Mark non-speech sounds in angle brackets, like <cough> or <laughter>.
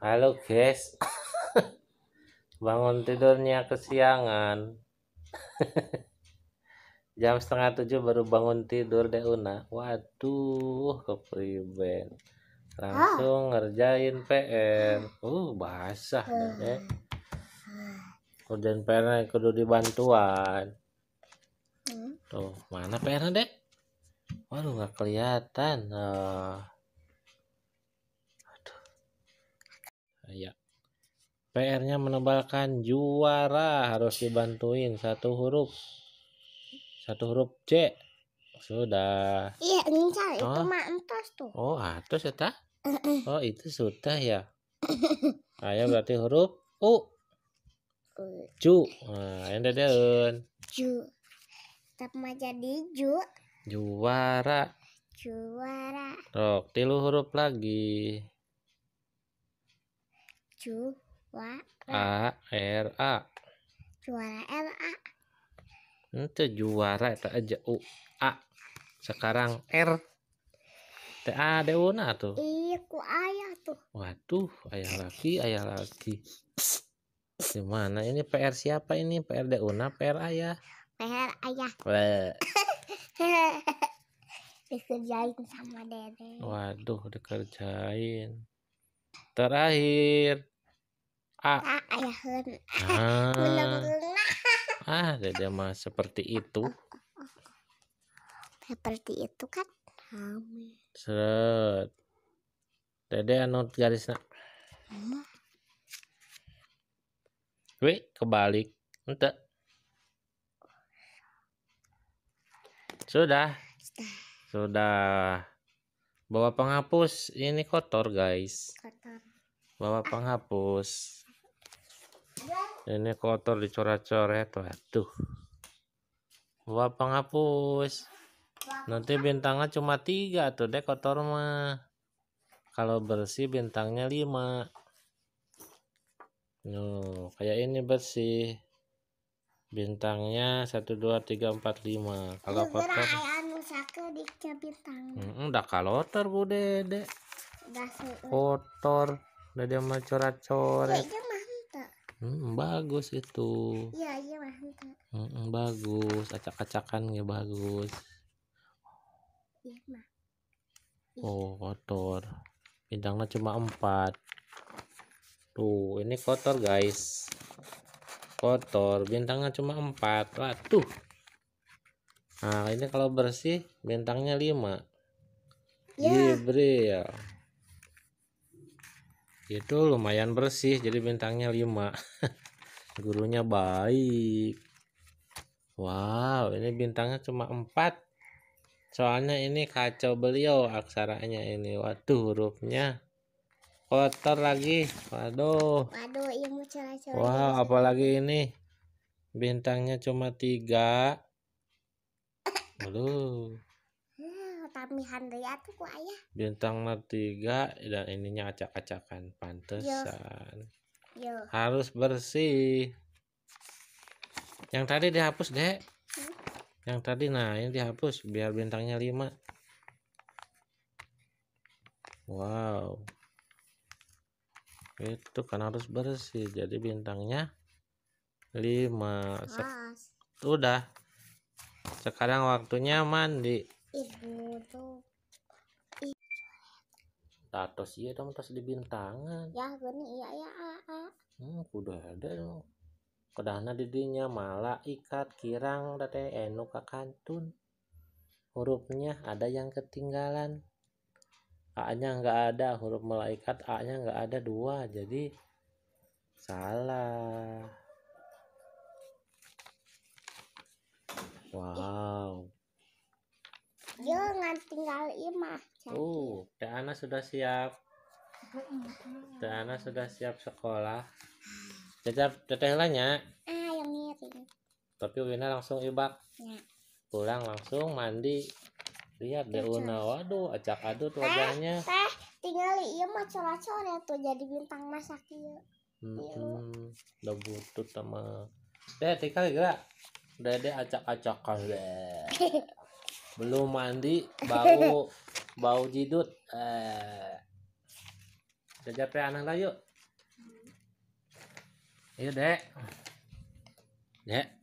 Halo guys Bangun tidurnya kesiangan Jam setengah tujuh baru bangun tidur deh Una Waduh kepriben Langsung ngerjain PR Uh basah ah. deh Kerjain ya. PR kudu dibantuan hmm? Tuh mana PR dek Waduh gak kelihatan uh. PR-nya menebalkan juara harus dibantuin satu huruf. Satu huruf C. Sudah. Iya, itu oh. mah entos tuh. Oh, atos ya Oh, itu sudah ya. <laughs> Ayo berarti huruf U. Ju. Nah, yang dadeun. Ju. Tetap mah jadi ju. Juara. Juara. Rok, tilu huruf lagi. Ju. Wa. A R A. Juara R A. Itu juara itu aja U A. Sekarang R. T A D U na tuh. Iya, ku ayah tuh. Waduh, ayah lagi, ayah lagi. Gimana ini PR siapa ini? PR D Una, PR ayah. PR ayah. <laughs> dikerjain sama dede waduh dikerjain terakhir A. A Ah. ah, dede ah. <laughs> ah, mah seperti itu. Oh, oh, oh. Seperti itu kan. Seret. Dede anu garis nak. Wih, kebalik. Ente. Sudah. Sudah. Bawa penghapus ini kotor, guys. Kotor. Bawa penghapus ini kotor dicoret-coret waduh wah penghapus nanti bintangnya cuma tiga tuh deh kotor mah kalau bersih bintangnya lima no kayak ini bersih bintangnya satu dua tiga empat lima kalau kotor anu udah kalau kotor bu dede kotor udah dia mau coret-coret iya, Hmm, bagus itu. ya iya, iya mantap. Hmm, bagus, acak-acakan ya bagus. Iya, iya. Oh, kotor. Bidangnya cuma empat. Tuh, ini kotor guys. Kotor, bintangnya cuma empat. Waduh. Nah, ini kalau bersih bintangnya lima. Ya itu lumayan bersih jadi bintangnya 5 <laughs> gurunya baik wow ini bintangnya cuma 4 soalnya ini kacau beliau aksaranya ini waduh hurufnya kotor lagi waduh waduh ilmu iya, celah -celah wow apalagi ini bintangnya cuma tiga waduh utami handaya tuh ku ayah bintang tiga dan ininya acak-acakan pantesan Yo. Yo. harus bersih yang tadi dihapus deh hmm? yang tadi nah ini dihapus biar bintangnya lima wow itu kan harus bersih jadi bintangnya lima Sek Mas. udah sekarang waktunya mandi ibu tuh tato sih ya tato tas di bintangan ya gini iya iya a, a. hmm udah ada dong kedana didinya malah ikat kirang tete enu kantun hurufnya ada yang ketinggalan a nya nggak ada huruf malaikat a nya nggak ada dua jadi salah wow mah. Oh, Teh Ana sudah siap. Teh Ana sudah siap sekolah. Cecep teteh lanya. Ah, yang miring. Tapi Wina langsung ibak. Ya. Pulang langsung mandi. Lihat deh iya, Una, waduh acak adut ah, wajahnya. Teh, ah, tinggal iya mah coba ya tuh jadi bintang masak iya. Hmm, udah butut sama. Teh, tinggal gerak. Dede acak-acakan deh. <laughs> belum mandi bau <laughs> bau jidut eh jajape anak lah yuk yuk dek dek